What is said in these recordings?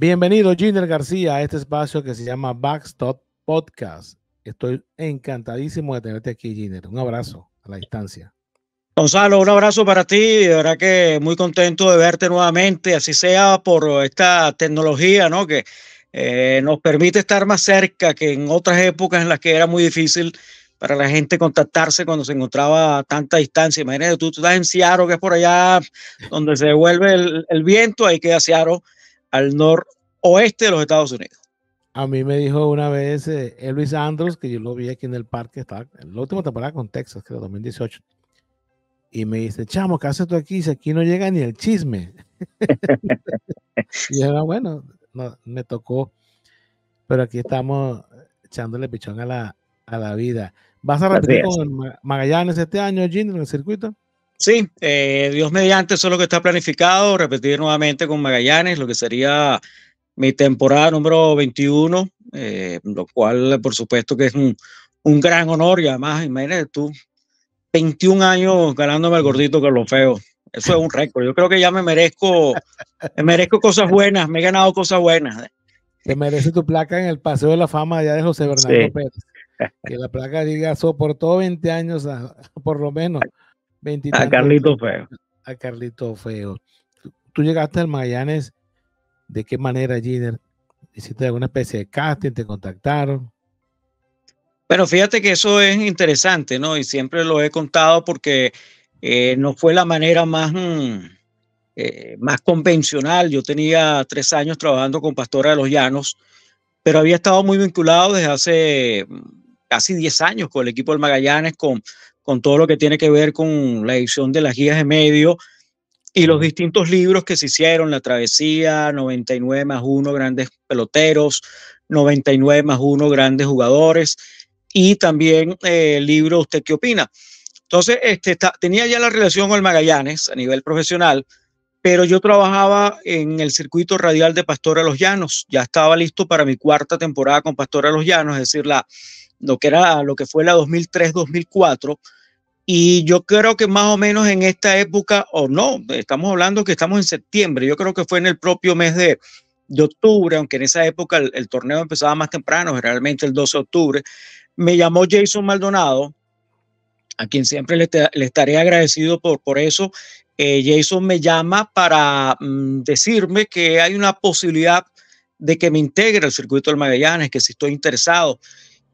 Bienvenido, Ginger García, a este espacio que se llama Backstop Podcast. Estoy encantadísimo de tenerte aquí, Ginger. Un abrazo a la distancia. Gonzalo, un abrazo para ti. De verdad que muy contento de verte nuevamente, así sea por esta tecnología, ¿no? Que eh, nos permite estar más cerca que en otras épocas en las que era muy difícil para la gente contactarse cuando se encontraba a tanta distancia. Imagínate, tú, estás en Seattle, que es por allá donde se vuelve el, el viento, ahí queda Seattle al noroeste de los Estados Unidos. A mí me dijo una vez Luis eh, Elvis Andros, que yo lo vi aquí en el parque, estaba en la última temporada con Texas, creo, 2018. Y me dice, chamo, ¿qué haces tú aquí? Si aquí no llega ni el chisme. y era bueno, no, me tocó. Pero aquí estamos eh, echándole pichón a la, a la vida. ¿Vas a repetir con Magallanes este año, Jim, en el circuito? Sí, eh, Dios mediante, eso es lo que está planificado, repetir nuevamente con Magallanes, lo que sería mi temporada número 21, eh, lo cual por supuesto que es un, gran honor y además, imagínate tú, 21 años ganándome al gordito con los feo. Eso es un récord. Yo creo que ya me merezco, merezco cosas buenas, me he ganado cosas buenas. Te merece tu placa en el Paseo de la Fama allá de José Bernardo Pérez. Que la placa diga, soportó 20 años por lo menos a Carlito Feo. A Carlito Feo. Tú llegaste al Magallanes, ¿de qué manera, Jinder? ¿Hiciste alguna especie de casting? ¿Te contactaron? Bueno, fíjate que eso es interesante, ¿no? Y siempre lo he contado porque eh, no fue la manera más, mm, eh, más convencional. Yo tenía tres años trabajando con Pastora de los Llanos, pero había estado muy vinculado desde hace mm, casi diez años con el equipo del Magallanes, con con todo lo que tiene que ver con la edición de las guías de medio y los distintos libros que se hicieron, La Travesía, 99 más 1, Grandes Peloteros, 99 más 1, Grandes Jugadores, y también eh, el libro ¿Usted qué opina? Entonces, este, tenía ya la relación con el Magallanes a nivel profesional, pero yo trabajaba en el circuito radial de Pastora Los Llanos, ya estaba listo para mi cuarta temporada con Pastora Los Llanos, es decir, la, lo que era lo que fue la 2003-2004 y yo creo que más o menos en esta época, o no, estamos hablando que estamos en septiembre, yo creo que fue en el propio mes de, octubre, aunque en esa época el, torneo empezaba más temprano, generalmente el 12 de octubre, me llamó Jason Maldonado, a quien siempre le, estaré agradecido por, por eso. Eh, Jason me llama para mm, decirme que hay una posibilidad de que me integre al circuito del Magallanes, que si estoy interesado.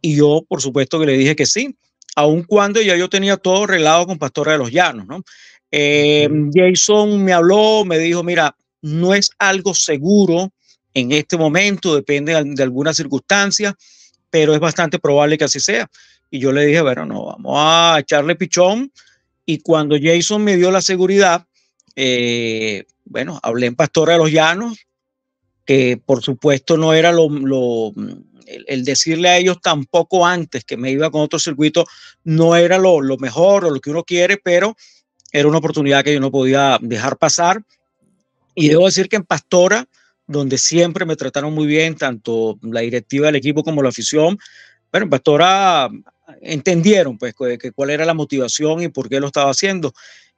Y yo, por supuesto, que le dije que sí aun cuando ya yo tenía todo arreglado con Pastora de los Llanos, ¿no? Eh, Jason me habló, me dijo, mira, no es algo seguro en este momento, depende de algunas circunstancias, pero es bastante probable que así sea. Y yo le dije, bueno, no, vamos a echarle pichón. Y cuando Jason me dio la seguridad, eh, bueno, hablé en Pastora de los Llanos, que por supuesto no era lo el, decirle a ellos tampoco antes que me iba con otro circuito no era lo, mejor o lo que uno quiere, pero era una oportunidad que yo no podía dejar pasar. Y debo decir que en Pastora, donde siempre me trataron muy bien, tanto la directiva del equipo como la afición, bueno, en Pastora eh, entendieron pues que, cuál era la motivación y por qué lo estaba haciendo.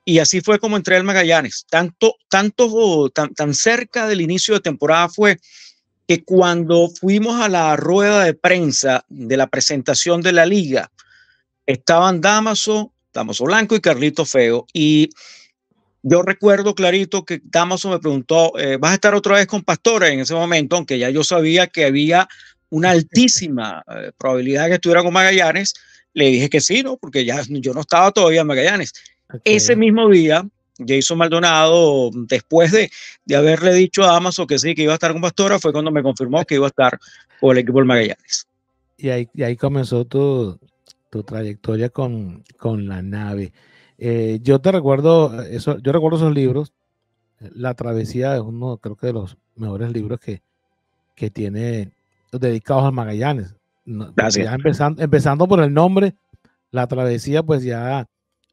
Y así fue como entré al Magallanes. Tanto, tanto tan cerca del inicio de temporada fue que cuando fuimos a la rueda de prensa de la presentación de la liga, estaban Damaso, Damaso Blanco y Carlito Feo. Y yo recuerdo clarito que Damaso me preguntó, eh, ¿vas a estar otra vez con Pastores en ese momento? Aunque ya yo sabía que había una altísima eh, probabilidad de que estuviera con Magallanes. Le dije que sí, ¿no? Porque ya yo no estaba todavía en Magallanes. Ese mismo día Jason Maldonado, después de, haberle dicho a Amazon que sí, que iba a estar con Pastora, fue cuando me confirmó que iba a estar con el equipo del Magallanes. Y ahí, ahí comenzó tu, trayectoria con, con, la nave. Eh, yo te recuerdo, eso, yo recuerdo esos libros. La travesía es uno, creo que de los mejores libros que, que tiene dedicados al Magallanes. empezando, empezando por el nombre, la travesía, pues ya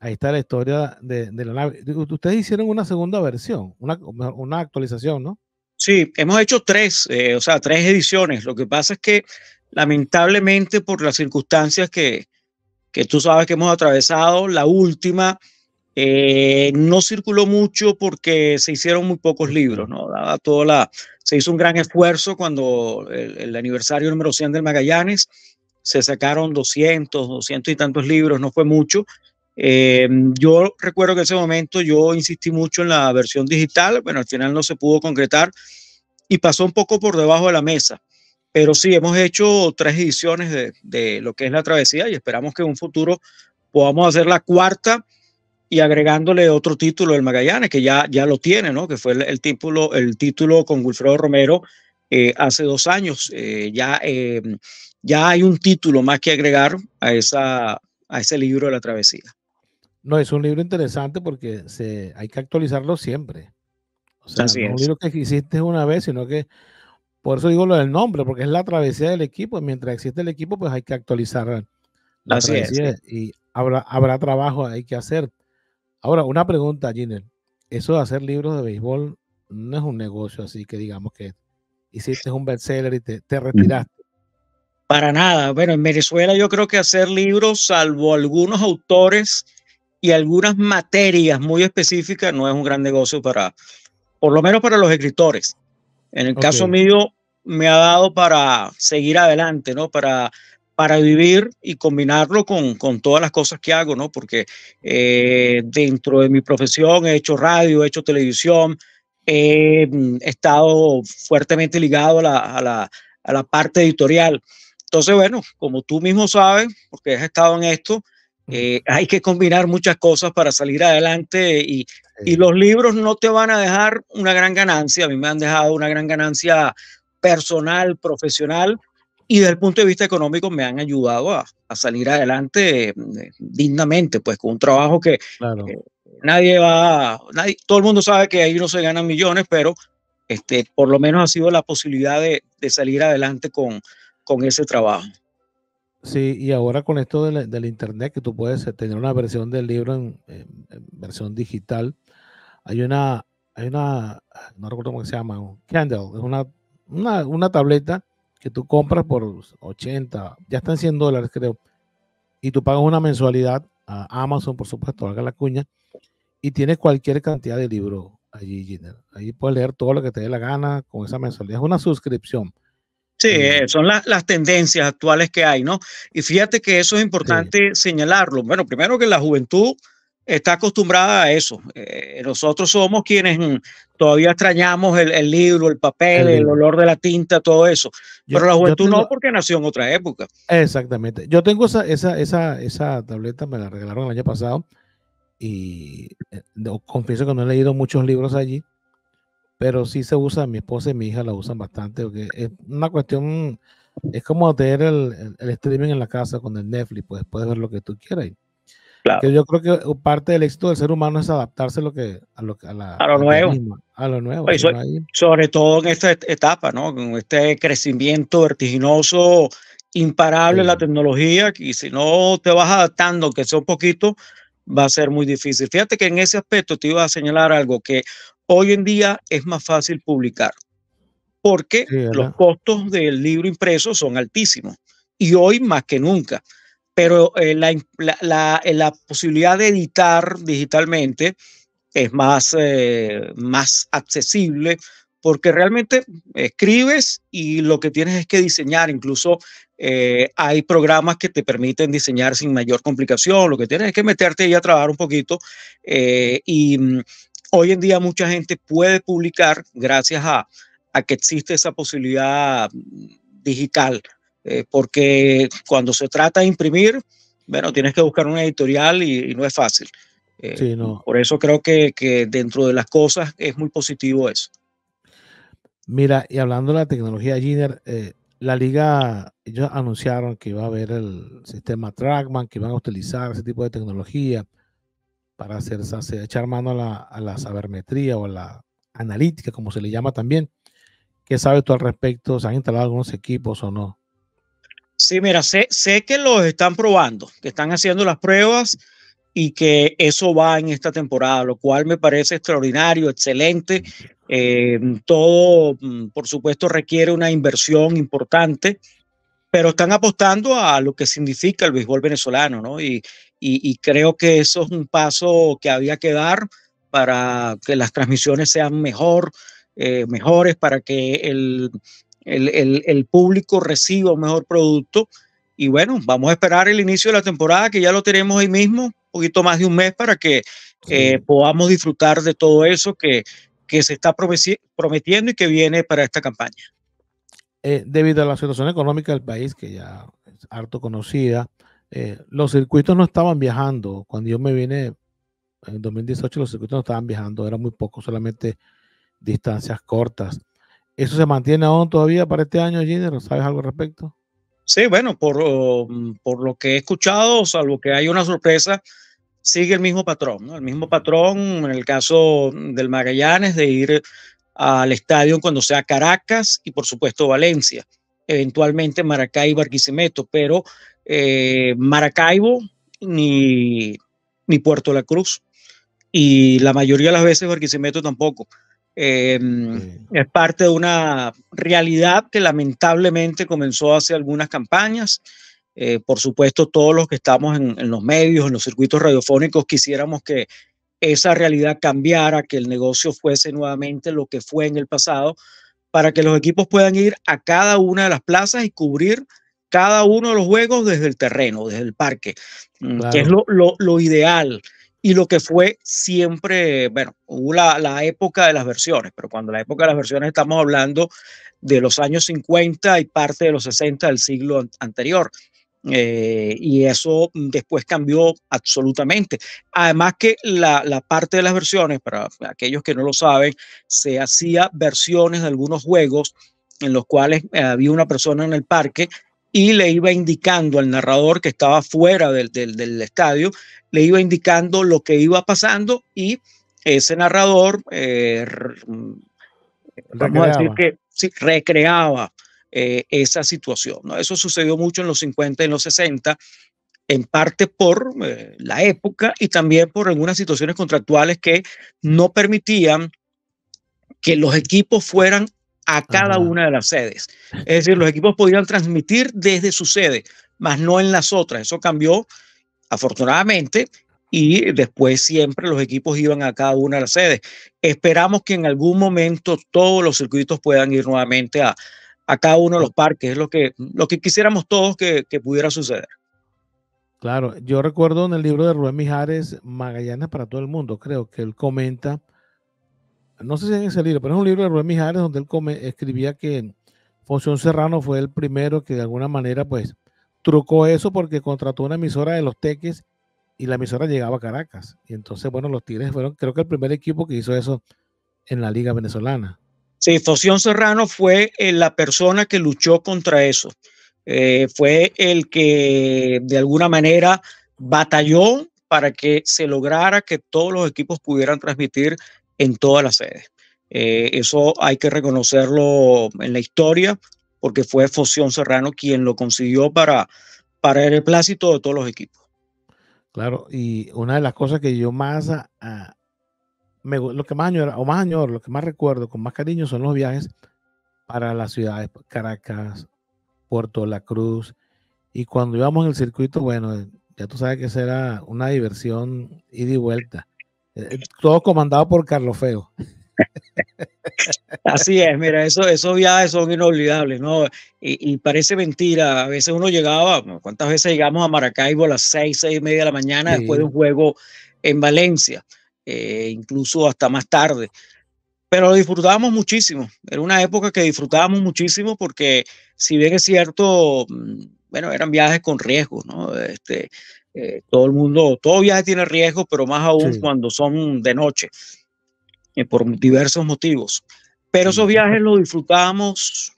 Ahí está la historia de, la nave. Ustedes hicieron una segunda versión, una, una actualización, ¿no? Sí, hemos hecho tres, eh, o sea, tres ediciones. Lo que pasa es que lamentablemente por las circunstancias que, que tú sabes que hemos atravesado, la última eh, no circuló mucho porque se hicieron muy pocos libros, ¿no? toda la, se hizo un gran esfuerzo cuando el, el, aniversario número 100 del Magallanes, se sacaron 200, 200 y tantos libros, no fue mucho, eh, yo recuerdo que en ese momento yo insistí mucho en la versión digital, bueno, al final no se pudo concretar y pasó un poco por debajo de la mesa. Pero sí, hemos hecho tres ediciones de, lo que es la travesía y esperamos que en un futuro podamos hacer la cuarta y agregándole otro título del Magallanes, que ya, ya lo tiene, ¿no? Que fue el, título, el título con Wilfredo Romero eh, hace dos años. Eh, ya, ya hay un título más que agregar a, esa, a ese libro de la travesía. No, es un libro interesante porque se, hay que actualizarlo siempre. O sea, no es un libro que hiciste una vez, sino que por eso digo lo del nombre, porque es la travesía del equipo. Mientras existe el equipo, pues hay que actualizar la Así es, y habrá, habrá trabajo hay que hacer. Ahora, una pregunta, Ginel. Eso de hacer libros de béisbol no es un negocio así que digamos que hiciste un bestseller y te, te mm. retiraste. Para nada. Bueno, en Venezuela yo creo que hacer libros, salvo algunos autores y algunas materias muy específicas no es un gran negocio para, por lo menos para los escritores. En el caso mío, me ha dado para seguir adelante, ¿no? Para, para vivir y combinarlo con, con todas las cosas que hago, ¿no? Porque eh, dentro de mi profesión he hecho radio, he hecho televisión, he mm, estado fuertemente ligado a a la, a la parte editorial. Entonces, bueno, como tú mismo sabes, porque has estado en esto, eh, hay que combinar muchas cosas para salir adelante y, los libros no te van a dejar una gran ganancia. A mí me han dejado una gran ganancia personal, profesional y desde el punto de vista económico me han ayudado a, salir adelante eh, dignamente, pues con un trabajo que nadie va, todo el mundo sabe que ahí no se ganan millones, pero este, por lo menos ha sido la posibilidad de, de salir adelante con, con ese trabajo. Sí, y ahora con esto del, Internet, que tú puedes eh, tener una versión del libro en, versión digital, hay una, hay una, no recuerdo cómo se llama, un Candle, es una, tableta que tú compras por 80, ya están 100 dólares creo, y tú pagas una mensualidad a Amazon, por supuesto, valga la cuña, y tienes cualquier cantidad de libro allí, allí Ahí puedes leer todo lo que te dé la gana con esa mensualidad. Es una suscripción. Sí, eh, son las, las tendencias actuales que hay, ¿no? Y fíjate que eso es importante señalarlo. Bueno, primero que la juventud está acostumbrada a eso. Eh, nosotros somos quienes mm, todavía extrañamos el, libro, el papel, el, olor de la tinta, todo eso. Pero la juventud no, porque nació en otra época. Exactamente. Yo tengo esa, esa tableta, me la regalaron el año pasado y eh, confieso que no he leído muchos libros allí pero sí se usa, mi esposa y mi hija la usan bastante, porque es una cuestión, es como tener el, streaming en la casa con el Netflix, pues puedes ver lo que tú quieras. Que yo creo que parte del éxito del ser humano es adaptarse a lo que a lo, a lo nuevo, a lo nuevo. sobre, todo en esta etapa, ¿no? Con este crecimiento vertiginoso, imparable en la tecnología, y si no te vas adaptando, que sea un poquito, va a ser muy difícil. Fíjate que en ese aspecto te iba a señalar algo que Hoy en día es más fácil publicar porque los costos del libro impreso son altísimos y hoy más que nunca. Pero eh, eh, la, posibilidad de editar digitalmente es más, eh, más accesible porque realmente escribes y lo que tienes es que diseñar. Incluso hay programas que te permiten diseñar sin mayor complicación. Lo que tienes es que meterte ahí a trabajar un poquito y mm, Hoy en día mucha gente puede publicar gracias a, que existe esa posibilidad digital, eh, porque cuando se trata de imprimir, bueno, tienes que buscar una editorial y, no es fácil. Eh, por eso creo que, dentro de las cosas es muy positivo eso. Mira, y hablando de la tecnología, Giner, eh, la liga, ellos anunciaron que iba a haber el sistema Trackman, que van a utilizar ese tipo de tecnología para hacer, echar mano a la, sabermetría o a la analítica, como se le llama también. ¿Qué sabes tú al respecto? ¿Se han instalado algunos equipos o no? Sí, mira, sé, sé que los están probando, que están haciendo las pruebas y que eso va en esta temporada, lo cual me parece extraordinario, excelente. Eh, todo, mm, por supuesto, requiere una inversión importante, pero están apostando a lo que significa el béisbol venezolano, ¿no? Y, y, creo que eso es un paso que había que dar para que las transmisiones sean mejor, eh, mejores, para que el, el, el, público reciba un mejor producto. Y bueno, vamos a esperar el inicio de la temporada, que ya lo tenemos ahí mismo, un poquito más de un mes, para que eh, podamos disfrutar de todo eso que, que se está prometiendo y que viene para esta campaña. Eh, debido a la situación económica del país, que ya es harto conocida, eh, los circuitos no estaban viajando. Cuando yo me vine en 2018, los circuitos no estaban viajando, eran muy pocos, solamente distancias cortas. ¿Eso se mantiene aún todavía para este año, Giner? ¿Sabes algo al respecto? Sí, bueno, por, oh, lo que he escuchado, salvo que hay una sorpresa, sigue el mismo patrón, El mismo patrón en el caso del Magallanes de ir al estadio cuando sea Caracas y por supuesto Valencia eventualmente Maracaibo, Barquisimeto, pero eh, Maracaibo ni, ni Puerto La Cruz y la mayoría de las veces Barquisimeto tampoco. Em, es parte de una realidad que lamentablemente comenzó hace algunas campañas. Eh, por supuesto, todos los que estamos en, los medios, en los circuitos radiofónicos, quisiéramos que esa realidad cambiara, que el negocio fuese nuevamente lo que fue en el pasado, para que los equipos puedan ir a cada una de las plazas y cubrir cada uno de los juegos desde el terreno, desde el parque, mm, que es lo, ideal y lo que fue siempre, bueno, hubo la, la, época de las versiones, pero cuando la época de las versiones estamos hablando de los años 50 y parte de los 60 del siglo anterior, eh, y eso después cambió absolutamente. Además que la, parte de las versiones, para aquellos que no lo saben, se hacía versiones de algunos juegos en los cuales eh, había una persona en el parque y le iba indicando al narrador que estaba fuera del, estadio, le iba indicando lo que iba pasando y ese narrador, eh, que recreaba eh, esa situación. Eso sucedió mucho en los 50 y en los 60, en parte por eh, la época y también por algunas situaciones contractuales que no permitían que los equipos fueran a cada una de las sedes. Es decir, los equipos podían transmitir desde su sede, más no en las otras. Eso cambió, afortunadamente, y después siempre los equipos iban a cada una de las sedes. Esperamos que en algún momento todos los circuitos puedan ir nuevamente a, a cada uno de los parques. Es lo que, lo que quisiéramos todos que, pudiera suceder. Claro, yo recuerdo en el libro de Rubén Mijares, Magallanes para todo el mundo, creo que él comenta, no sé si en ese libro, pero es un libro de Rubén Mijares donde él come, escribía que Función Serrano fue el primero que de alguna manera pues trucó eso porque contrató una emisora de los teques y la emisora llegaba a Caracas. Y entonces, bueno, los Tigres fueron creo que el primer equipo que hizo eso en la liga venezolana. Sí, Foción Serrano fue eh, la persona que luchó contra eso. Eh, fue el que de alguna manera batalló para que se lograra que todos los equipos pudieran transmitir en todas las sedes. Eh, eso hay que reconocerlo en la historia, porque fue Foción Serrano quien lo consiguió para, el plácito de todos los equipos. Claro, y una de las cosas que yo más lo que más añoro, o más lo que más recuerdo con más cariño son los viajes para las ciudades pues, Caracas, Puerto La Cruz. Y cuando íbamos en el circuito, bueno, ya tú sabes que esa era una diversión ida y vuelta. Eh, eh, todo comandado por Carlos Feo. Así es, mira, eso, esos viajes son inolvidables, ¿no? Y, parece mentira, a veces uno llegaba, ¿cuántas veces llegamos a Maracaibo a las seis, seis y media de la mañana después de un juego en Valencia? Eh, incluso hasta más tarde. Pero lo disfrutábamos muchísimo. Era una época que disfrutábamos muchísimo porque, si bien es cierto, mm, bueno, eran viajes con riesgos, ¿no? Este, eh, todo el mundo, todo viaje tiene riesgos, pero más aún cuando son de noche, eh, por diversos motivos. Pero esos viajes los disfrutábamos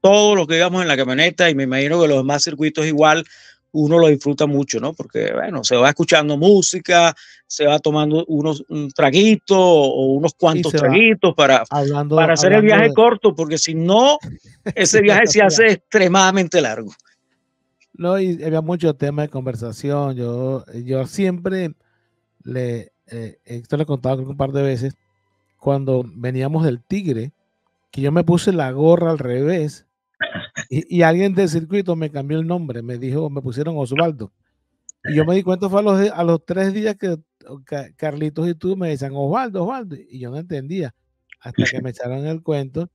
todos los que íbamos en la camioneta y me imagino que los demás circuitos igual, uno lo disfruta mucho, ¿no? Porque, bueno, se va escuchando música, se va tomando unos traguitos o unos cuantos traguitos para, para hacer el viaje corto, porque si no, ese viaje se hace extremadamente largo. No, y había mucho tema de conversación. Yo, yo siempre le, eh, esto le he contado un par de veces, cuando veníamos del Tigre, que yo me puse la gorra al revés y, alguien del circuito me cambió el nombre, me dijo, me pusieron Osvaldo. Y yo me di cuenta, fue a los, a los tres días que Carlitos y tú me decían Osvaldo, Osvaldo. Y yo no entendía, hasta que me echaron el cuento.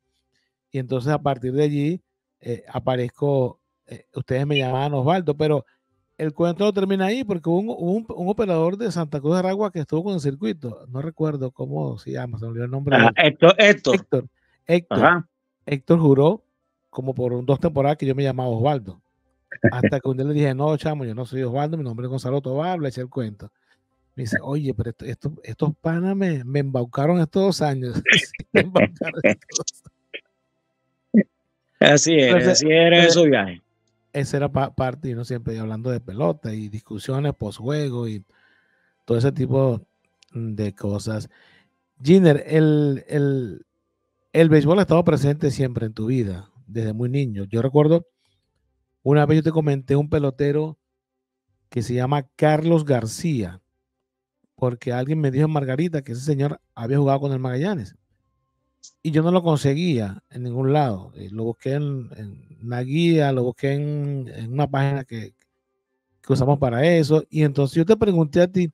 Y entonces a partir de allí eh, aparezco, eh, ustedes me llamaban Osvaldo, pero el cuento no termina ahí porque hubo un, operador de Santa Cruz de Aragua que estuvo con el circuito. No recuerdo cómo se llama, se me olvidó el nombre. Héctor, Héctor, Héctor, Héctor, juró como por dos temporadas que yo me llamaba Osvaldo. Hasta que un día le dije, no, chamo, yo no soy Osvaldo, mi nombre es Gonzalo Tobar, le eché el cuento. Me dice, oye, pero estos panas me, me, embaucaron estos dos años. Así es así era su viaje. Esa era parte parte, ¿no? Siempre hablando de pelota y discusiones post-juego y todo ese tipo de cosas. Giner, el, el, el béisbol ha estado presente siempre en tu vida desde muy niño. Yo recuerdo, una vez yo te comenté un pelotero que se llama Carlos García, porque alguien me dijo en Margarita que ese señor había jugado con el Magallanes. Y yo no lo conseguía en ningún lado. Eh, lo busqué en, en guía, lo busqué en, una página que, usamos para eso. Y entonces yo te pregunté a ti,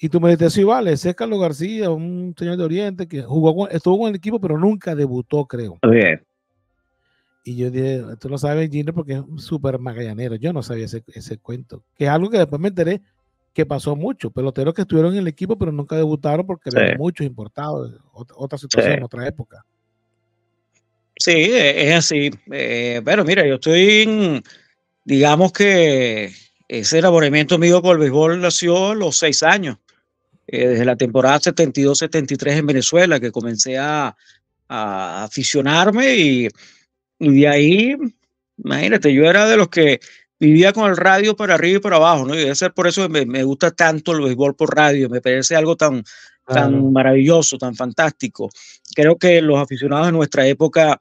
y tú me dijiste, sí, vale, ese es Carlos García, un señor de Oriente que jugó con, estuvo con el equipo, pero nunca debutó, creo. Bien. Y yo dije, tú lo sabes, Gino, porque es un súper magallanero. Yo no sabía ese, cuento. Que es algo que después me enteré que pasó mucho. Peloteros que estuvieron en el equipo, pero nunca debutaron porque eran muchos importados. Otra, otra situación, otra época. Sí, e-, es así. Eh, pero mira, yo estoy, en, digamos que ese enamoramiento mío con el béisbol nació a los seis años, eh, desde la temporada 72-73 en Venezuela, que comencé a, a aficionarme y y de ahí, imagínate, yo era de los que vivía con el radio para arriba y para abajo, ¿no? Y debe ser por eso me, me gusta tanto el béisbol por radio, me parece algo tan, tan maravilloso, tan fantástico. Creo que los aficionados de nuestra época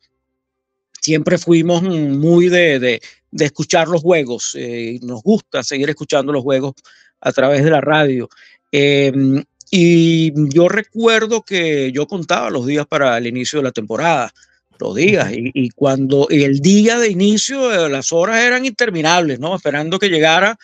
siempre fuimos muy de, escuchar los juegos, eh, y nos gusta seguir escuchando los juegos a través de la radio. Em, y yo recuerdo que yo contaba los días para el inicio de la temporada los días Y, cuando el día de inicio, eh, las horas eran interminables, ¿no? Esperando que llegara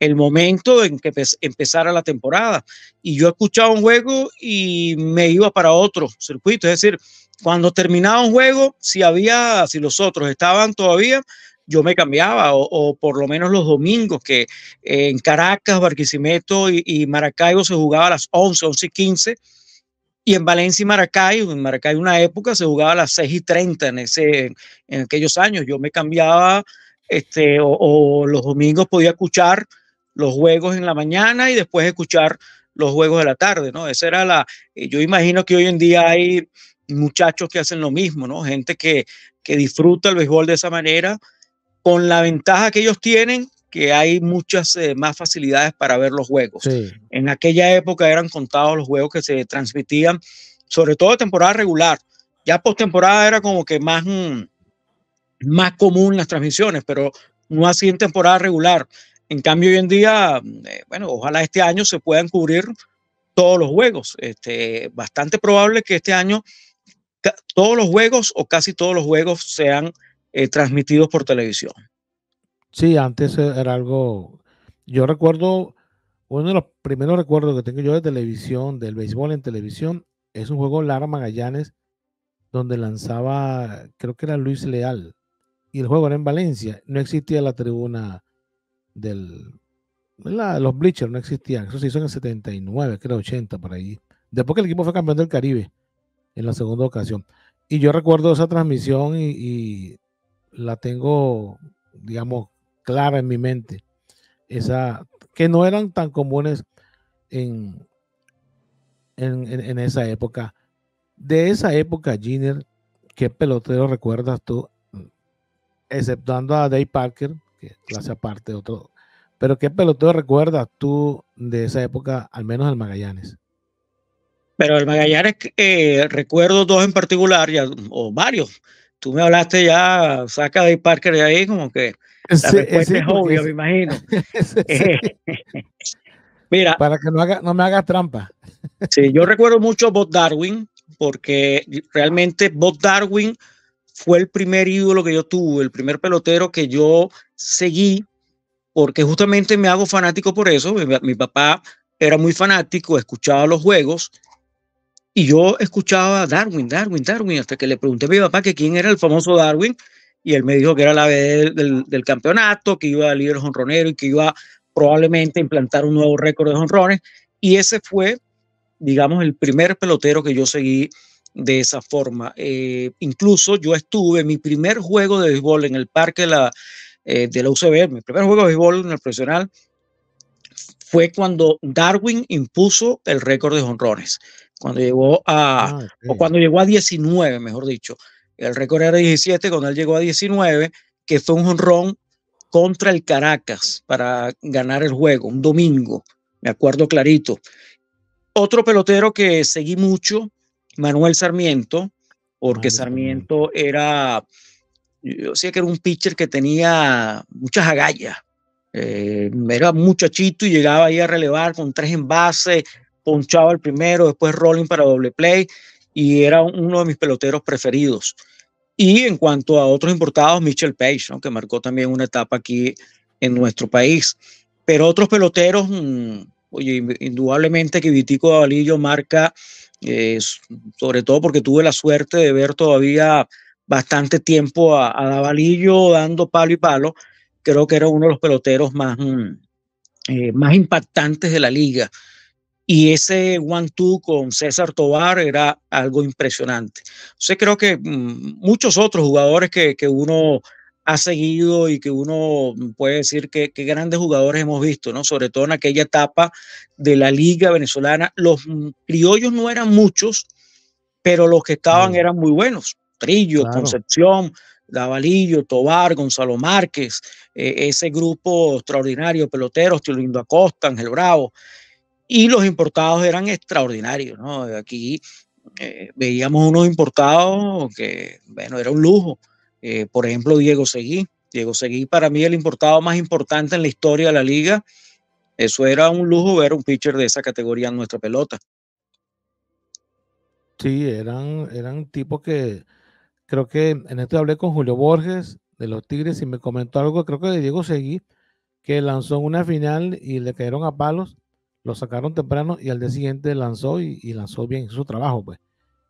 el momento en que empezara la temporada. Y yo escuchaba un juego y me iba para otro circuito. Es decir, cuando terminaba un juego, si había, si los otros estaban todavía, yo me cambiaba, o, por lo menos los domingos, que eh, en Caracas, Barquisimeto y, y Maracaibo se jugaba a las 11, 11 y 15 y en Valencia y Maracay, en Maracay una época se jugaba a las 6 y 30 en, ese, en aquellos años. Yo me cambiaba este, o, los domingos podía escuchar los juegos en la mañana y después escuchar los juegos de la tarde, ¿no? Esa era la, eh, yo imagino que hoy en día hay muchachos que hacen lo mismo, ¿no? Gente que, que disfruta el béisbol de esa manera, con la ventaja que ellos tienen que hay muchas eh, más facilidades para ver los juegos. En aquella época eran contados los juegos que se transmitían, sobre todo temporada regular. Ya postemporada era como que más, mm, más común las transmisiones, pero no así en temporada regular. En cambio, hoy en día, mm, eh, bueno, ojalá este año se puedan cubrir todos los juegos. Este, bastante probable que este año todos los juegos o casi todos los juegos sean eh, transmitidos por televisión. Sí, antes e, era algo. Yo recuerdo, uno de los primeros recuerdos que tengo yo de televisión, del béisbol en televisión, es un juego Lara Magallanes, donde lanzaba, creo que era Luis Leal, y el juego era en Valencia. No existía la tribuna del. los bleachers no existían. Eso se hizo en el 79, creo, 80, por ahí. Después que el equipo fue campeón del Caribe, en la segunda ocasión. Y yo recuerdo esa transmisión y, y la tengo, digamos, clara en mi mente, esa, que no eran tan comunes en, en, esa época. De esa época, Giner, ¿qué pelotero recuerdas tú? Exceptuando a Dave Parker, que clase aparte, otro. Pero ¿qué pelotero recuerdas tú de esa época, al menos al Magallanes? Pero el Magallanes, eh, recuerdo dos en particular, ya, o varios. Tú me hablaste ya, saca Dave Parker de ahí, como que la es obvia, me imagino. Mira. Para que no, me hagas trampa. sí, yo recuerdo mucho a Bob Darwin, porque realmente Bob Darwin fue el primer ídolo que yo tuve, el primer pelotero que yo seguí, porque justamente me hago fanático por eso. Mi, mi papá era muy fanático, escuchaba los juegos y yo escuchaba a Darwin, Darwin, Darwin, hasta que le pregunté a mi papá que quién era el famoso Darwin y él me dijo que era la vez del, campeonato, que iba a líder jonronero y que iba probablemente a implantar un nuevo récord de jonrones. Y ese fue, digamos, el primer pelotero que yo seguí de esa forma. Eh, incluso yo estuve, mi primer juego de béisbol en el parque de la, eh, de la UCB, mi primer juego de béisbol en el profesional, fue cuando Darwin impuso el récord de jonrones, cuando llegó a, ah, cuando llegó a 19, mejor dicho. El récord era 17 cuando él llegó a 19, que fue un jonrón contra el Caracas para ganar el juego, un domingo, me acuerdo clarito. Otro pelotero que seguí mucho, Manuel Sarmiento, porque Sarmiento era, yo sé que era un pitcher que tenía muchas agallas, eh, era muchachito y llegaba ahí a relevar con tres base, ponchaba el primero, después rolling para doble play y era uno de mis peloteros preferidos. Y en cuanto a otros importados, Mitchell Page, que marcó también una etapa aquí en nuestro país. Pero otros peloteros, mm, oye, indudablemente que Vitico Davalillo marca, eh, sobre todo porque tuve la suerte de ver todavía bastante tiempo a, a Davalillo dando palo y palo. Creo que era uno de los peloteros más, mm, eh, más impactantes de la liga y ese one-two con César Tobar era algo impresionante. Entonces creo que mm, muchos otros jugadores que, uno ha seguido y que uno puede decir que, grandes jugadores hemos visto, ¿no? Sobre todo en aquella etapa de la liga venezolana. Los criollos no eran muchos, pero los que estaban eran muy buenos. Trillo, Concepción, Davalillo, Tobar, Gonzalo Márquez, eh, ese grupo extraordinario, peloteros, lindo Acosta, Ángel Bravo y los importados eran extraordinarios, ¿no? Aquí eh, veíamos unos importados que, bueno, era un lujo. Eh, por ejemplo, Diego Seguí. Diego Seguí para mí el importado más importante en la historia de la liga. Eso era un lujo ver un pitcher de esa categoría en nuestra pelota. Sí, eran, eran tipos que creo que en esto hablé con Julio Borges de los Tigres y me comentó algo, creo que de Diego Seguí, que lanzó una final y le cayeron a palos lo sacaron temprano y al día siguiente lanzó y, lanzó bien su trabajo, pues.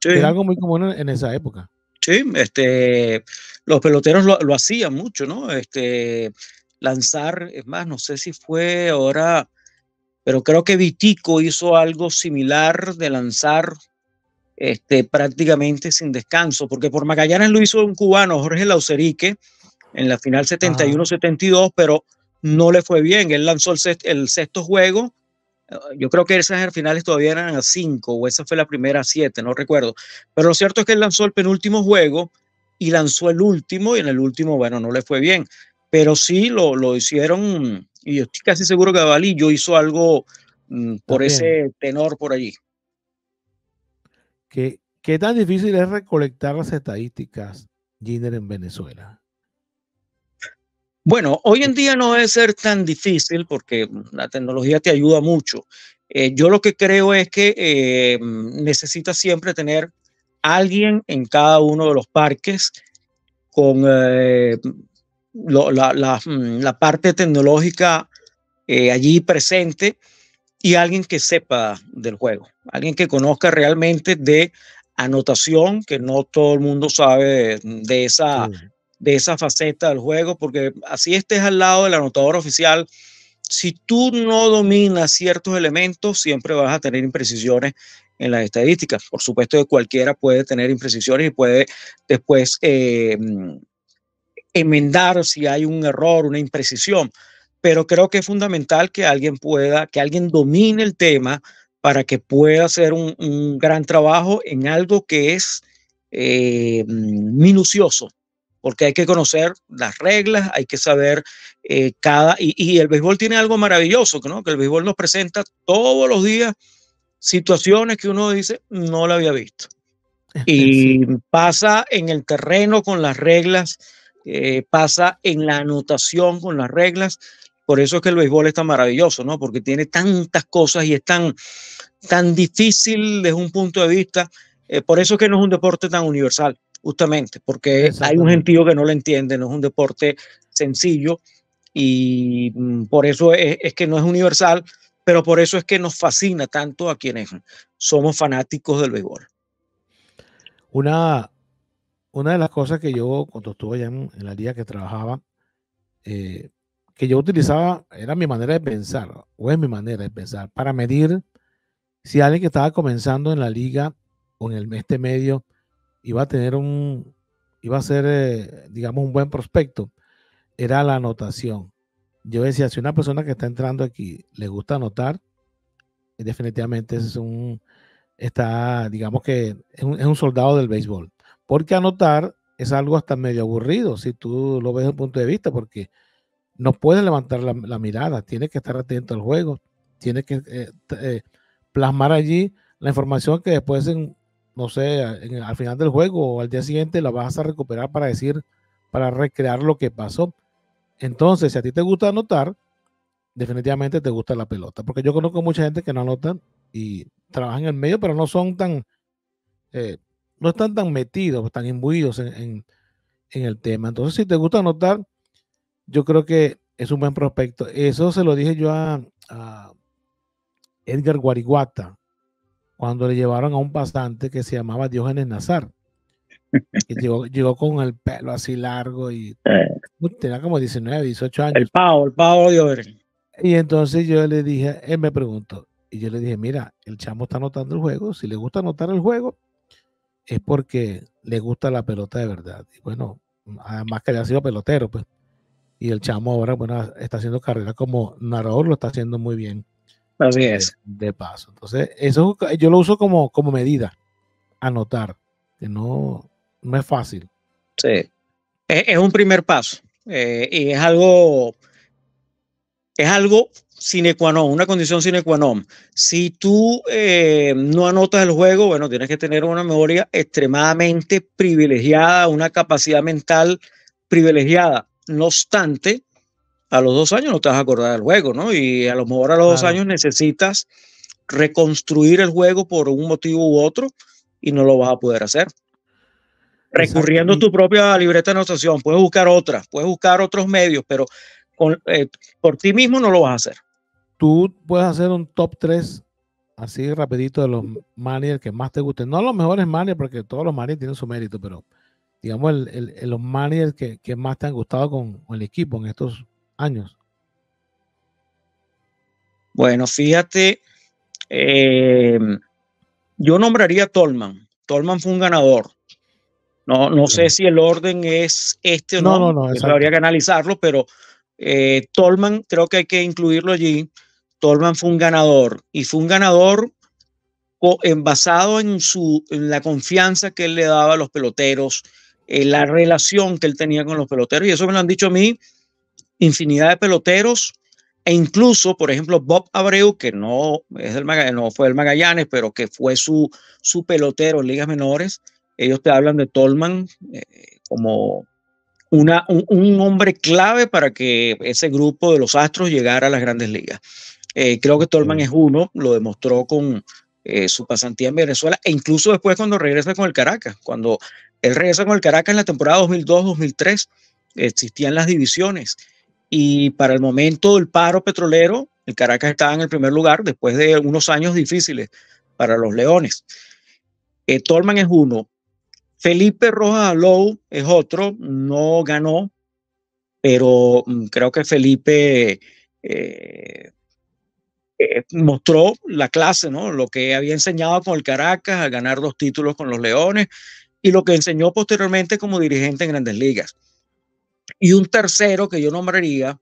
Era algo muy común en, esa época. Sí, este, los peloteros lo, hacían mucho, ¿no? Este, lanzar, es más, no sé si fue ahora, pero creo que Vitico hizo algo similar de lanzar este, prácticamente sin descanso, porque por Magallanes lo hizo un cubano, Jorge Lauserique, en la final 71-72, pero no le fue bien. Él lanzó el sexto juego yo creo que esas finales todavía eran a cinco, o esa fue la primera a siete, no recuerdo. Pero lo cierto es que él lanzó el penúltimo juego y lanzó el último, y en el último, bueno, no le fue bien. Pero sí lo, lo hicieron, y yo estoy casi seguro que Valillo hizo algo mm, por ese tenor por allí. ¿Qué, ¿Qué tan difícil es recolectar las estadísticas, Jiner, en Venezuela? Bueno, hoy en día no debe ser tan difícil porque la tecnología te ayuda mucho. Eh, yo lo que creo es que eh, necesitas siempre tener alguien en cada uno de los parques con eh, mm, la, parte tecnológica allí presente y alguien que sepa del juego, alguien que conozca realmente de anotación, que no todo el mundo sabe de esa de esa faceta del juego, porque así estés al lado del anotador oficial, si tú no dominas ciertos elementos, siempre vas a tener imprecisiones en las estadísticas. Por supuesto que cualquiera puede tener imprecisiones y puede después eh, enmendar si hay un error, una imprecisión, pero creo que es fundamental que alguien pueda, que alguien domine el tema para que pueda hacer un, gran trabajo en algo que es eh, minucioso, porque hay que conocer las reglas, hay que saber eh, cada... Y, el béisbol tiene algo maravilloso, ¿no? que el béisbol nos presenta todos los días situaciones que uno dice, no la había visto. Y pasa en el terreno con las reglas, eh, pasa en la anotación con las reglas. Por eso es que el béisbol está maravilloso, ¿no? Porque tiene tantas cosas y es tan, difícil desde un punto de vista. Eh, por eso es que no es un deporte tan universal justamente, porque hay un gentío que no lo entiende, no es un deporte sencillo y mm, por eso e, es, que no es universal, pero por eso es que nos fascina tanto a quienes somos fanáticos del béisbol. Una, una de las cosas que yo, cuando estuve allá en, la liga que trabajaba, eh, que yo utilizaba, era mi manera de pensar, o es mi manera de pensar, para medir si alguien que estaba comenzando en la liga o en el, de medio y a tener un, iba a ser, eh, digamos, un buen prospecto, era la anotación. Yo decía, si una persona que está entrando aquí le gusta anotar, definitivamente es un, está, digamos que es un, soldado del béisbol. Porque anotar es algo hasta medio aburrido, si tú lo ves desde el punto de vista, porque no puedes levantar la, mirada, tienes que estar atento al juego, tienes que eh, eh, plasmar allí la información que después en no sé, al final del juego o al día siguiente la vas a recuperar para decir, para recrear lo que pasó. Entonces, si a ti te gusta anotar, definitivamente te gusta la pelota. Porque yo conozco mucha gente que no anota y trabajan en el medio, pero no son tan, eh, no están tan metidos, están imbuidos en, el tema. Entonces, si te gusta anotar, yo creo que es un buen prospecto. Eso se lo dije yo a, a Edgar Guariguata, cuando le llevaron a un pasante que se llamaba Diógenes Nazar. Que llegó, con el pelo así largo y eh. tenía como 19, 18 años. El pavo, el pavo Y entonces yo le dije, él me preguntó, y yo le dije, mira, el chamo está anotando el juego, si le gusta anotar el juego, es porque le gusta la pelota de verdad. Y bueno, además que le ha sido pelotero, pues. Y el chamo ahora, bueno, está haciendo carrera como narrador, lo está haciendo muy bien. Así es. De, paso. Entonces, eso yo lo uso como, como medida. Anotar. Que no, es fácil. Sí. E, es, un primer paso. Eh, y es algo. Es algo sine qua non, una condición sine qua non. Si tú eh, no anotas el juego, bueno, tienes que tener una memoria extremadamente privilegiada, una capacidad mental privilegiada. No obstante, a los dos años no te vas a acordar del juego, ¿no? Y a lo mejor a los dos años necesitas reconstruir el juego por un motivo u otro y no lo vas a poder hacer. Recurriendo a tu propia libreta de anotación, puedes buscar otra, puedes buscar otros medios, pero eh, por ti mismo no lo vas a hacer. Tú puedes hacer un top 3 así rapidito de los managers que más te gusten. No los mejores managers, porque todos los managers tienen su mérito, pero digamos los managers que, más te han gustado con el equipo en estos años? Bueno, fíjate, em, yo nombraría a Tolman. Tolman fue un ganador. No, no sé si el orden es este o no. No, no, no Habría que analizarlo, pero eh, Tolman creo que hay que incluirlo allí. Tolman fue un ganador y fue un ganador basado en, su, la confianza que él le daba a los peloteros, en la relación que él tenía con los peloteros. Y eso me lo han dicho a mí infinidad de peloteros e incluso, por ejemplo, Bob Abreu, que no, es el no fue el Magallanes, pero que fue su, su pelotero en ligas menores, ellos te hablan de Tolman eh, como una, un, hombre clave para que ese grupo de los Astros llegara a las grandes ligas. Eh, creo que Tolman es uno, lo demostró con eh, su pasantía en Venezuela e incluso después cuando regresa con el Caracas, cuando él regresa con el Caracas en la temporada 2002-2003, existían las divisiones y para el momento del paro petrolero, el Caracas estaba en el primer lugar después de unos años difíciles para los leones. Eh, Tolman es uno. Felipe Rojas Alou es otro, no ganó, pero mm, creo que Felipe eh, eh, mostró la clase, ¿no? Lo que había enseñado con el Caracas a ganar dos títulos con los Leones y lo que enseñó posteriormente como dirigente en grandes ligas. Y un tercero que yo nombraría,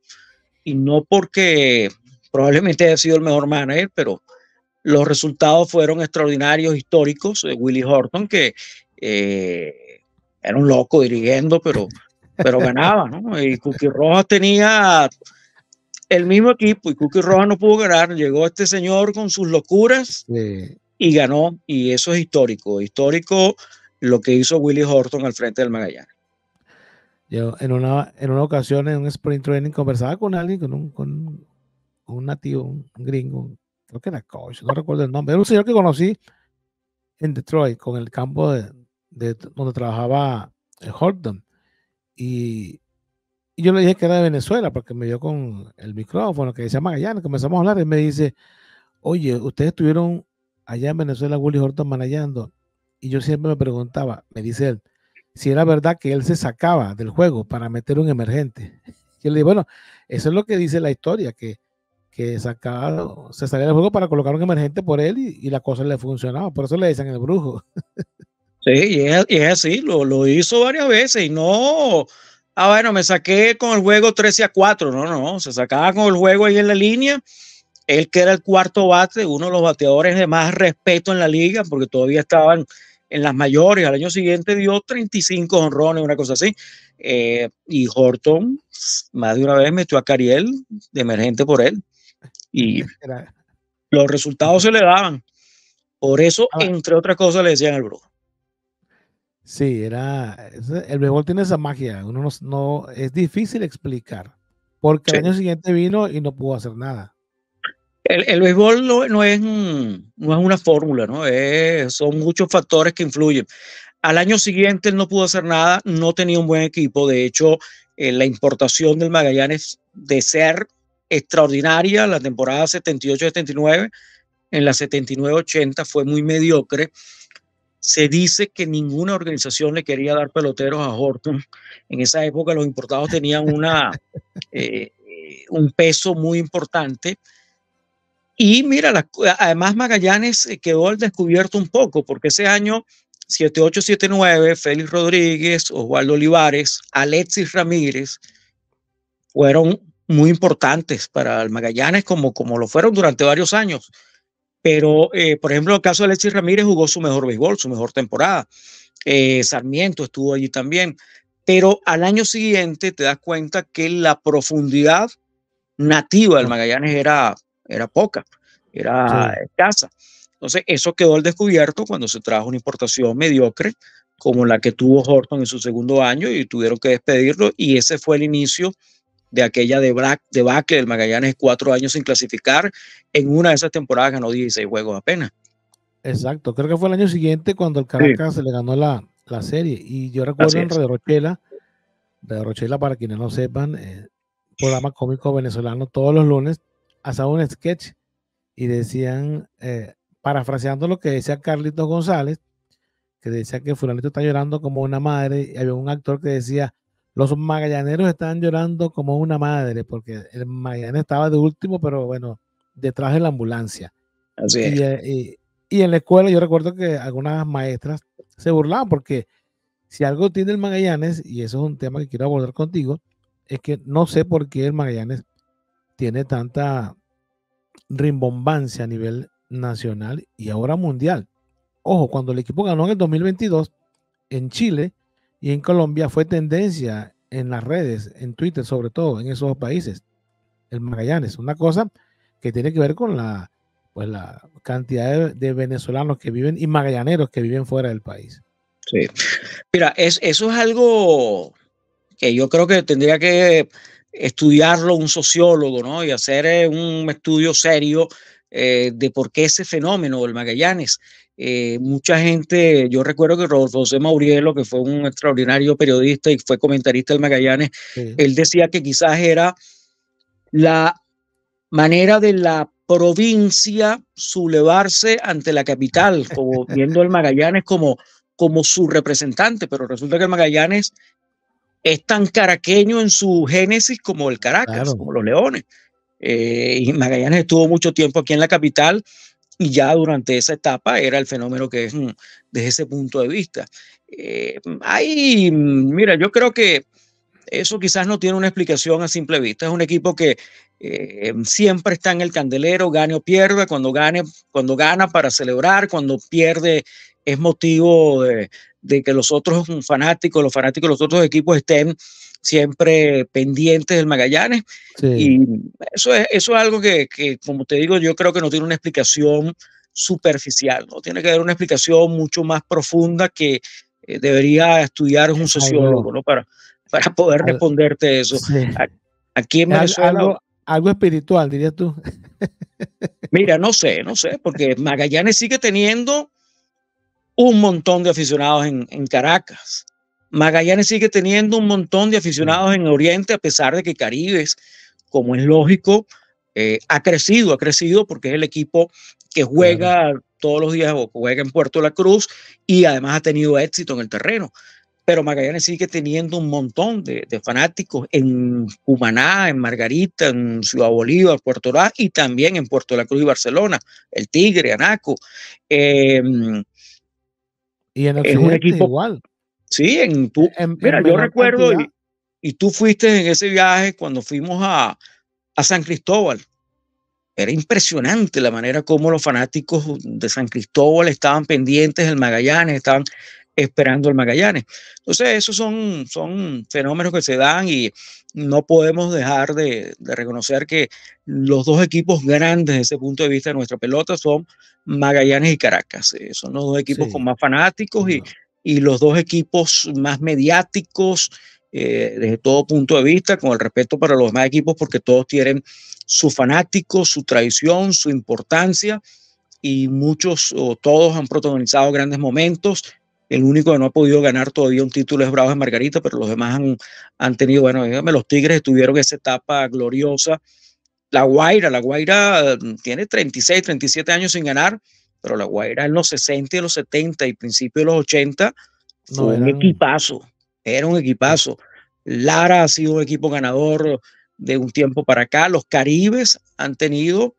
y no porque probablemente haya sido el mejor manager, pero los resultados fueron extraordinarios, históricos. de eh, Willie Horton, que eh, era un loco dirigiendo, pero, pero ganaba, Y Cookie Rojas tenía el mismo equipo y Cookie Rojas no pudo ganar. Llegó este señor con sus locuras y ganó. Y eso es histórico, histórico lo que hizo Willie Horton al frente del Magallanes. Yo en una, en una ocasión, en un sprint training, conversaba con alguien, con un, con un nativo, un gringo, creo que era coach, no recuerdo el nombre, era un señor que conocí en Detroit, con el campo de, donde trabajaba eh, Horton. Y, yo le dije que era de Venezuela, porque me dio con el micrófono, que decía Magallanes, comenzamos a hablar, y me dice, oye, ustedes estuvieron allá en Venezuela Willy Horton manejando. Y yo siempre me preguntaba, me dice él, si era verdad que él se sacaba del juego para meter un emergente. Yo le dijo, bueno, eso es lo que dice la historia, que, que sacaba, se salía del juego para colocar un emergente por él y, la cosa le funcionaba. Por eso le dicen el brujo. Sí, y es, así, lo, lo, hizo varias veces y no. Ah, bueno, me saqué con el juego 13 a 4. No, no, se sacaba con el juego ahí en la línea. Él que era el cuarto bate, uno de los bateadores de más respeto en la liga, porque todavía estaban en las mayores, al año siguiente dio 35 honrones, una cosa así. Eh, y Horton, más de una vez metió a Cariel de emergente por él. Y los resultados se le daban. Por eso, entre otras cosas, le decían al brujo. Sí, era. El béisbol tiene esa magia. Uno no, es difícil explicar. Porque al año siguiente vino y no pudo hacer nada. El, béisbol no, no, es, no es una fórmula, ¿no? son muchos factores que influyen. Al año siguiente no pudo hacer nada, no tenía un buen equipo. De hecho, eh, la importación del Magallanes de ser extraordinaria, la temporada 78-79, en la 79-80 fue muy mediocre. Se dice que ninguna organización le quería dar peloteros a Horton. En esa época los importados tenían una, eh, eh, un peso muy importante. Y mira, además Magallanes eh, quedó al descubierto un poco, porque ese año 7879, Félix Rodríguez, Osvaldo Olivares, Alexis Ramírez, fueron muy importantes para el Magallanes, como, como lo fueron durante varios años. Pero, eh, por ejemplo, el caso de Alexis Ramírez jugó su mejor béisbol, su mejor temporada. Eh, Sarmiento estuvo allí también. Pero al año siguiente te das cuenta que la profundidad nativa del Magallanes era era poca, era escasa. Entonces, eso quedó al descubierto cuando se trajo una importación mediocre como la que tuvo Horton en su segundo año y tuvieron que despedirlo y ese fue el inicio de aquella debacle del Magallanes cuatro años sin clasificar. En una de esas temporadas ganó 16 juegos apenas. Exacto, creo que fue el año siguiente cuando el Caracas se le ganó la, serie. Y yo recuerdo en Radio Rochela, Radio Rochela, para quienes no sepan, eh, programa cómico venezolano todos los lunes, hacía un sketch y decían, eh, parafraseando lo que decía Carlitos González, que decía que fulanito está llorando como una madre, y había un actor que decía, los magallaneros están llorando como una madre, porque el Magallanes estaba de último, pero bueno, detrás de la ambulancia. Eh, y, en la escuela yo recuerdo que algunas maestras se burlaban porque si algo tiene el Magallanes, y eso es un tema que quiero abordar contigo, es que no sé por qué el Magallanes tiene tanta rimbombancia a nivel nacional y ahora mundial. Ojo, cuando el equipo ganó en el 2022 en Chile y en Colombia fue tendencia en las redes, en Twitter sobre todo, en esos países. El Magallanes, una cosa que tiene que ver con la, pues la cantidad de, venezolanos que viven y magallaneros que viven fuera del país. Sí. Mira, es, eso es algo que yo creo que tendría que estudiarlo un sociólogo, ¿no? Y hacer eh, un estudio serio eh, de por qué ese fenómeno del Magallanes. Eh, mucha gente, yo recuerdo que José Maurielo, que fue un extraordinario periodista y fue comentarista del Magallanes, él decía que quizás era la manera de la provincia sublevarse ante la capital, como viendo al Magallanes como, como su representante, pero resulta que el Magallanes es tan caraqueño en su génesis como el Caracas, como los Leones. Eh, y Magallanes estuvo mucho tiempo aquí en la capital y ya durante esa etapa era el fenómeno que es mm, desde ese punto de vista. Eh, mira, yo creo que eso quizás no tiene una explicación a simple vista. Es un equipo que eh, siempre está en el candelero, gane o pierde, cuando, gane, cuando gana para celebrar, cuando pierde es motivo de, de que los otros fanáticos, los fanáticos de los otros equipos estén siempre pendientes del Magallanes. Y eso es, eso algo que, como te digo, yo creo que no tiene una explicación superficial, ¿no? Tiene que haber una explicación mucho más profunda que eh, debería estudiar un sociólogo, Para, para poder responderte eso. Aquí Algo, algo espiritual, dirías tú. Mira, no sé, no sé, porque Magallanes sigue teniendo un montón de aficionados en, Caracas. Magallanes sigue teniendo un montón de aficionados en Oriente, a pesar de que Caribes, como es lógico, eh, ha crecido, ha crecido porque es el equipo que juega todos los días, juega en Puerto La Cruz y además ha tenido éxito en el terreno. Pero Magallanes sigue teniendo un montón de, fanáticos en Cumaná, en Margarita, en Ciudad Bolívar, Puerto La y también en Puerto La Cruz y Barcelona, el Tigre, Anaco. Eh, y en el es un equipo igual. Sí, en tu. mira, yo recuerdo, y, tú fuiste en ese viaje cuando fuimos a, a San Cristóbal. Era impresionante la manera como los fanáticos de San Cristóbal estaban pendientes del Magallanes, estaban esperando el Magallanes. Entonces, esos son, son fenómenos que se dan y no podemos dejar de, reconocer que los dos equipos grandes desde ese punto de vista de nuestra pelota son Magallanes y Caracas. Eh, son los dos equipos con más fanáticos y, y los dos equipos más mediáticos. Eh, desde todo punto de vista, con el respeto para los demás equipos, porque todos tienen su fanático, su tradición, su importancia, y muchos o todos han protagonizado grandes momentos el único que no ha podido ganar todavía un título es Bravos de Margarita, pero los demás han, han tenido, bueno, dígame, los Tigres tuvieron esa etapa gloriosa. La Guaira, la Guaira mm, tiene 36, 37 años sin ganar, pero la Guaira en los 60 y los 70 y principios de los 80 era... un equipazo, era un equipazo. Lara ha sido un equipo ganador de un tiempo para acá. Los Caribes han tenido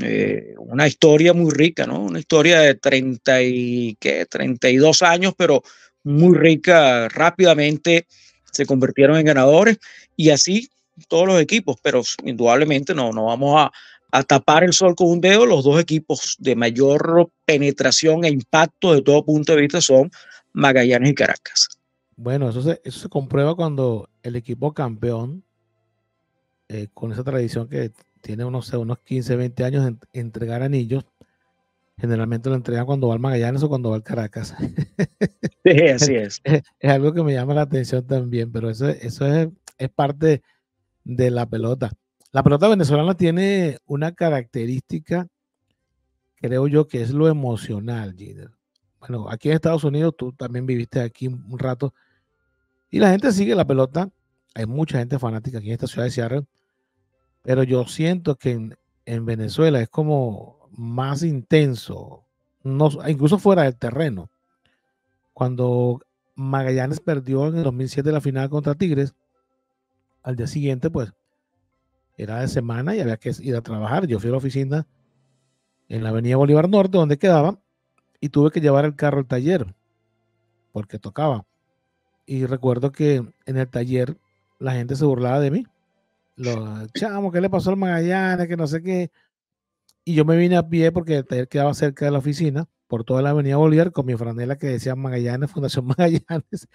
eh, una historia muy rica, ¿no? Una historia de 30 y, ¿qué? 32 años, pero muy rica. Rápidamente se convirtieron en ganadores y así todos los equipos, pero indudablemente no, no vamos a, tapar el sol con un dedo. Los dos equipos de mayor penetración e impacto de todo punto de vista son Magallanes y Caracas. Bueno, eso se, comprueba cuando el equipo campeón, eh, con esa tradición que tiene unos, unos 15, 20 años en, entregar anillos. Generalmente lo entregan cuando va al Magallanes o cuando va al Caracas. Sí, así es. es. algo que me llama la atención también, pero eso, eso es, parte de la pelota. La pelota venezolana tiene una característica, creo yo, que es lo emocional, Bueno, aquí en Estados Unidos, tú también viviste aquí un rato, y la gente sigue la pelota. Hay mucha gente fanática aquí en esta ciudad de Seattle pero yo siento que en, Venezuela es como más intenso, no, incluso fuera del terreno. Cuando Magallanes perdió en el 2007 la final contra Tigres, al día siguiente pues era de semana y había que ir a trabajar. Yo fui a la oficina en la avenida Bolívar Norte, donde quedaba, y tuve que llevar el carro al taller, porque tocaba. Y recuerdo que en el taller la gente se burlaba de mí, los chamos, ¿qué le pasó al Magallanes? Que no sé qué. Y yo me vine a pie porque quedaba cerca de la oficina, por toda la avenida Bolívar, con mi franela que decía Magallanes, Fundación Magallanes.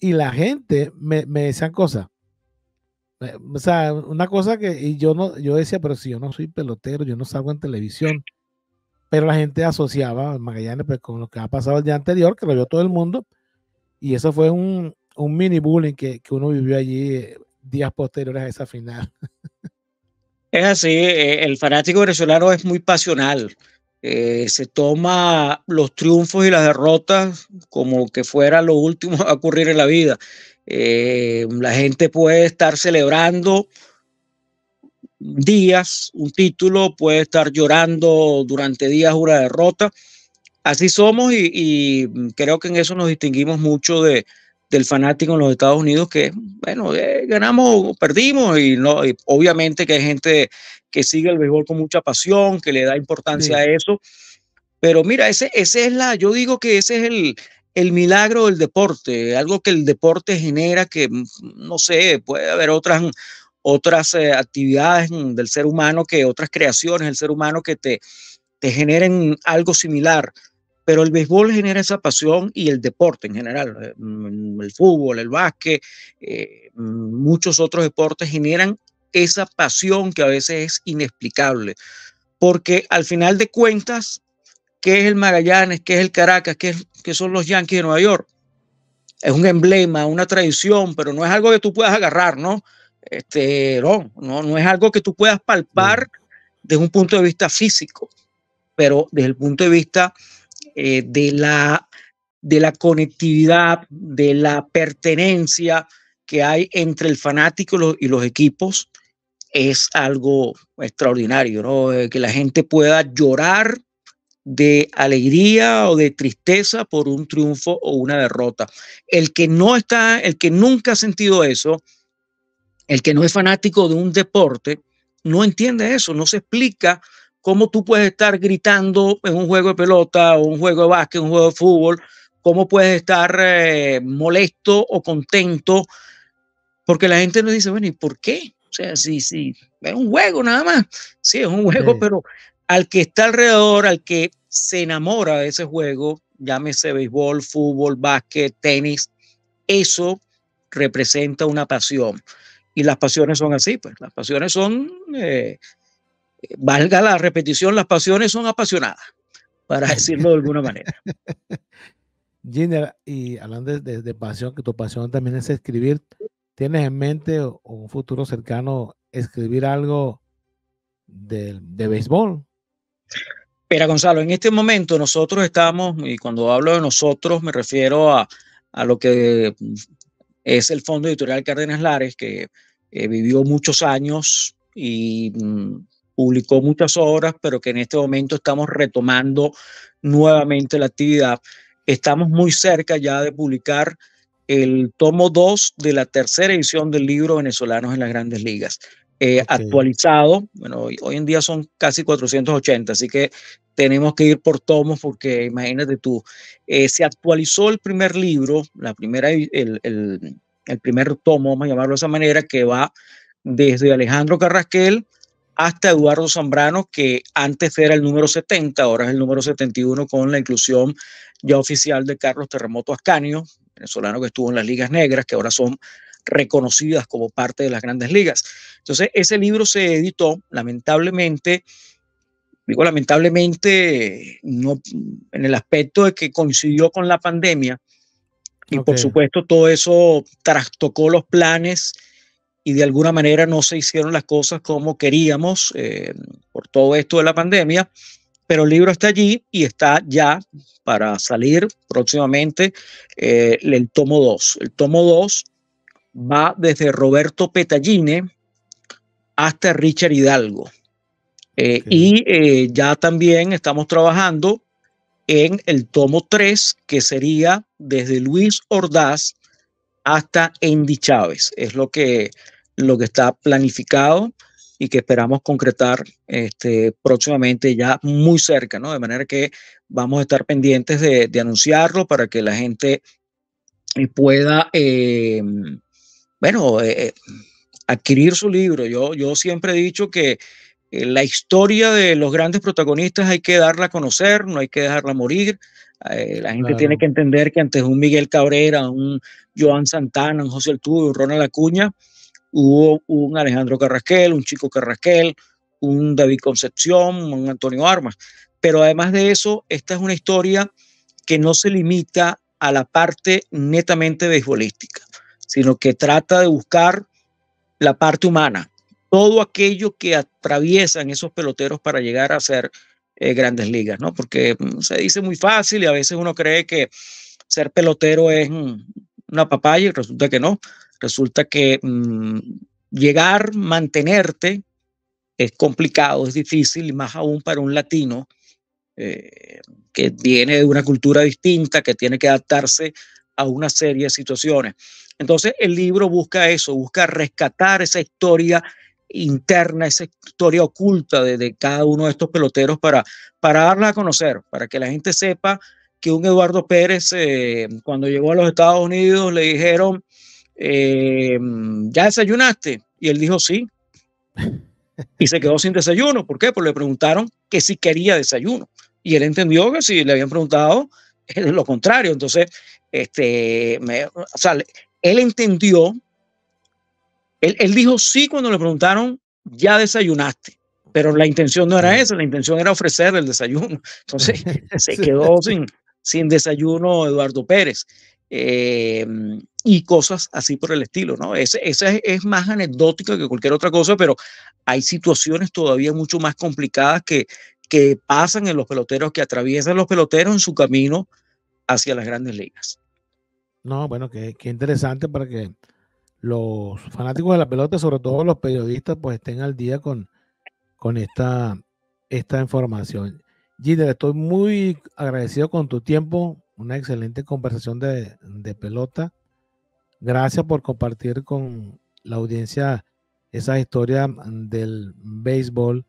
Y la gente me, me decían cosas. Eh, o sea, una cosa que y yo no, yo decía, pero si yo no soy pelotero, yo no salgo en televisión. Pero la gente asociaba Magallanes pues, con lo que ha pasado el día anterior, que lo vio todo el mundo. Y eso fue un, un mini bullying que, que, uno vivió allí eh, días posteriores a esa final. Es así, eh, el fanático venezolano es muy pasional. Eh, se toma los triunfos y las derrotas como que fuera lo último a ocurrir en la vida. Eh, la gente puede estar celebrando días un título, puede estar llorando durante días una derrota. Así somos y creo que en eso nos distinguimos mucho de, del fanático en los Estados Unidos que, bueno, eh, ganamos o perdimos y, no, obviamente que hay gente que sigue el béisbol con mucha pasión, que le da importancia a eso. Pero mira, ese, ese es la, yo digo que ese es el, milagro del deporte, algo que el deporte genera que, mm, no sé, puede haber otras, otras eh, actividades del ser humano, que otras creaciones del ser humano que te, te generen algo similar pero el béisbol genera esa pasión y el deporte en general, eh, mm, el fútbol, el básquet, eh, mm, muchos otros deportes generan esa pasión que a veces es inexplicable, porque al final de cuentas, ¿qué es el Magallanes? ¿Qué es el Caracas? ¿Qué, son los Yankees de Nueva York? Es un emblema, una tradición, pero no es algo que tú puedas agarrar, ¿no? Este, no, no, no es algo que tú puedas palpar mm. desde un punto de vista físico, pero desde el punto de vista eh, de, la, de la conectividad, de la pertenencia que hay entre el fanático y los, equipos es algo extraordinario, ¿no? Eh, que la gente pueda llorar de alegría o de tristeza por un triunfo o una derrota. El que no está, el que nunca ha sentido eso, el que no es fanático de un deporte, no entiende eso, no se explica ¿Cómo tú puedes estar gritando en un juego de pelota, un juego de básquet, un juego de fútbol? ¿Cómo puedes estar eh, molesto o contento? Porque la gente nos dice, bueno, ¿y por qué? O sea, sí, sí, es un juego nada más. Sí, es un juego, pero al que está alrededor, al que se enamora de ese juego, llámese béisbol, fútbol, básquet, tenis, eso representa una pasión. Y las pasiones son así, pues las pasiones son eh, valga la repetición, las pasiones son apasionadas, para decirlo de alguna manera. Gina, y hablando de, pasión, que tu pasión también es escribir, ¿tienes en mente un futuro cercano escribir algo de, de béisbol? Pero Gonzalo, en este momento nosotros estamos, y cuando hablo de nosotros me refiero a, lo que es el Fondo Editorial Cárdenas Lares, que eh, vivió muchos años y mm, publicó muchas obras, pero que en este momento estamos retomando nuevamente la actividad. Estamos muy cerca ya de publicar el tomo 2 de la tercera edición del libro Venezolanos en las Grandes Ligas. Eh, actualizado. Bueno, hoy, en día son casi 480, así que tenemos que ir por tomos porque imagínate tú, eh, se actualizó el primer libro, la primera, el, el, primer tomo, vamos a llamarlo de esa manera, que va desde Alejandro Carrasquel hasta Eduardo Zambrano, que antes era el número 70, ahora es el número 71 con la inclusión ya oficial de Carlos Terremoto Ascanio, venezolano que estuvo en las ligas negras, que ahora son reconocidas como parte de las grandes ligas. Entonces, ese libro se editó, lamentablemente, digo lamentablemente, no en el aspecto de que coincidió con la pandemia, y por supuesto todo eso trastocó los planes y de alguna manera no se hicieron las cosas como queríamos eh, por todo esto de la pandemia, pero el libro está allí y está ya para salir próximamente eh, el tomo 2. El tomo 2 va desde Roberto Petalline hasta Richard Hidalgo. Eh, y ya también estamos trabajando en el tomo 3, que sería desde Luis Ordaz hasta Andy Chávez. Es lo que lo que está planificado y que esperamos concretar este, próximamente ya muy cerca, ¿no? De manera que vamos a estar pendientes de, anunciarlo para que la gente eh, pueda, eh, bueno, eh, adquirir su libro. Yo, yo siempre he dicho que la historia de los grandes protagonistas hay que darla a conocer, no hay que dejarla morir. la gente tiene que entender que antes un Miguel Cabrera, un Joan Santana, un José Altuve, un Ronald Acuña, Hubo un Alejandro Carrasquel, un Chico Carrasquel, un David Concepción, un Antonio Armas. Pero además de eso, esta es una historia que no se limita a la parte netamente beisbolística, sino que trata de buscar la parte humana, todo aquello que atraviesan esos peloteros para llegar a ser eh, grandes ligas, ¿no? Porque mm, se dice muy fácil y a veces uno cree que ser pelotero es mm, una papaya y resulta que no. Resulta que mm, llegar, mantenerte, es complicado, es difícil, y más aún para un latino eh, que viene de una cultura distinta, que tiene que adaptarse a una serie de situaciones. Entonces el libro busca eso, busca rescatar esa historia interna, esa historia oculta de, cada uno de estos peloteros para, para darla a conocer, para que la gente sepa que un Eduardo Pérez, eh, cuando llegó a los Estados Unidos, le dijeron, eh, ¿ya desayunaste? Y él dijo sí. Y se quedó sin desayuno. ¿Por qué? porque le preguntaron que si quería desayuno. Y él entendió que si le habían preguntado, es lo contrario. Entonces, este, él entendió, él, dijo sí cuando le preguntaron, ya desayunaste. Pero la intención no era esa, la intención era ofrecer el desayuno. Entonces, se quedó sin, sin desayuno Eduardo Pérez. Eh, y cosas así por el estilo, ¿no? Esa es, más anecdótica que cualquier otra cosa, pero hay situaciones todavía mucho más complicadas que, que pasan en los peloteros, que atraviesan los peloteros en su camino hacia las grandes ligas. No, bueno, qué, interesante para que los fanáticos de la pelota, sobre todo los periodistas, pues estén al día con, con esta, esta información. Gider, estoy muy agradecido con tu tiempo, una excelente conversación de, pelota. Gracias por compartir con la audiencia esa historia del béisbol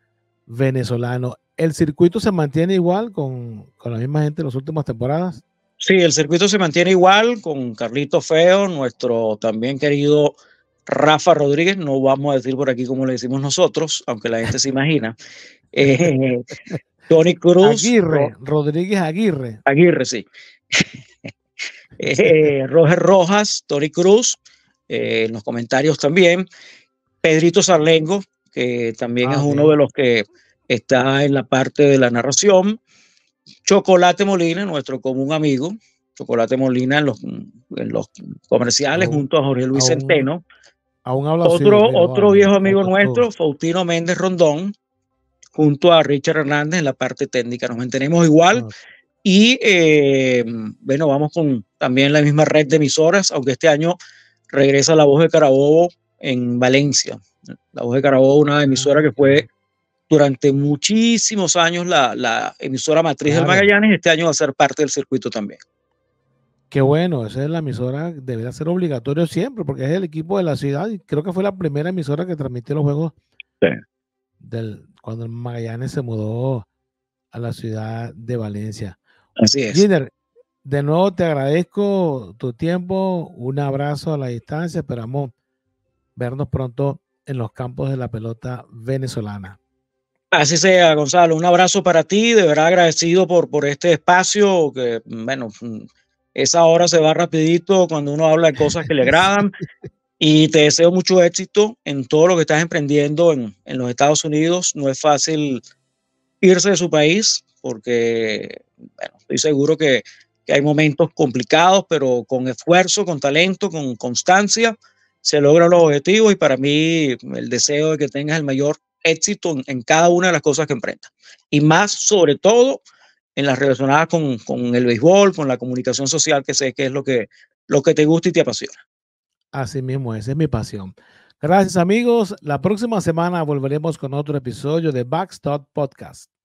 venezolano. ¿El circuito se mantiene igual con, la misma gente en las últimas temporadas? Sí, el circuito se mantiene igual con Carlito Feo, nuestro también querido Rafa Rodríguez, no vamos a decir por aquí como le decimos nosotros, aunque la gente se imagina. Eh, Tony Cruz. Aguirre, Rodríguez Aguirre. Aguirre, sí. Eh, Roger Rojas, Tori Cruz, eh, en los comentarios también. Pedrito Sarlengo, que también ah, es uno de los que está en la parte de la narración. Chocolate Molina, nuestro común amigo. Chocolate Molina en los, comerciales junto a Jorge Luis Centeno. otro viejo amigo nuestro, Faustino Méndez Rondón, junto a Richard Hernández en la parte técnica. Nos mantenemos igual. Ah, y eh, bueno, vamos con también la misma red de emisoras, aunque este año regresa La Voz de Carabobo en Valencia. La Voz de Carabobo, una emisora que fue durante muchísimos años la, emisora matriz del Magallanes, este año va a ser parte del circuito también. Qué bueno, esa es la emisora, debería ser obligatorio siempre, porque es el equipo de la ciudad y creo que fue la primera emisora que transmitió los juegos del, cuando el Magallanes se mudó a la ciudad de Valencia. Así es. de nuevo te agradezco tu tiempo, un abrazo a la distancia, esperamos vernos pronto en los campos de la pelota venezolana. Así sea, Gonzalo, un abrazo para ti, de verdad agradecido por, por este espacio, que bueno, esa hora se va rapidito cuando uno habla de cosas que le agradan. Y te deseo mucho éxito en todo lo que estás emprendiendo en, en, los Estados Unidos. No es fácil irse de su país porque bueno, Estoy seguro que, hay momentos complicados, pero con esfuerzo, con talento, con constancia, se logran los objetivos y para mí el deseo de que tengas el mayor éxito en, cada una de las cosas que emprendas. Y más sobre todo en las relacionadas con, el béisbol, con la comunicación social, que sé que es lo que, lo que te gusta y te apasiona. Así mismo, esa es mi pasión. Gracias amigos. La próxima semana volveremos con otro episodio de Backstop Podcast.